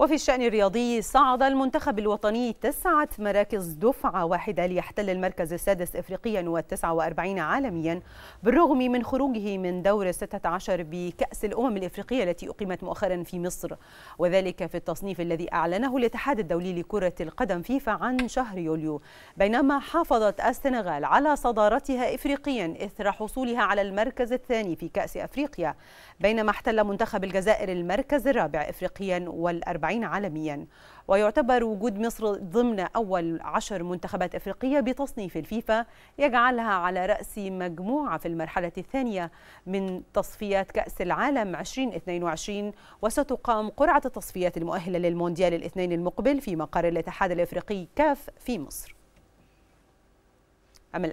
وفي الشأن الرياضي صعد المنتخب الوطني تسعة مراكز دفعة واحدة ليحتل المركز السادس إفريقيا والتسعة وأربعين عالميا بالرغم من خروجه من دور 16 بكأس الأمم الإفريقية التي أقيمت مؤخرا في مصر وذلك في التصنيف الذي أعلنه الاتحاد الدولي لكرة القدم فيفا عن شهر يوليو بينما حافظت السنغال على صدارتها إفريقيا إثر حصولها على المركز الثاني في كأس أفريقيا بينما احتل منتخب الجزائر المركز الرابع إفريقيا والأربعين المتابعين عالميا ويعتبر وجود مصر ضمن أول عشر منتخبات أفريقية بتصنيف الفيفا يجعلها على رأس مجموعة في المرحلة الثانية من تصفيات كأس العالم 2022 وستقام قرعة التصفيات المؤهلة للمونديال الاثنين المقبل في مقر الاتحاد الإفريقي كاف في مصر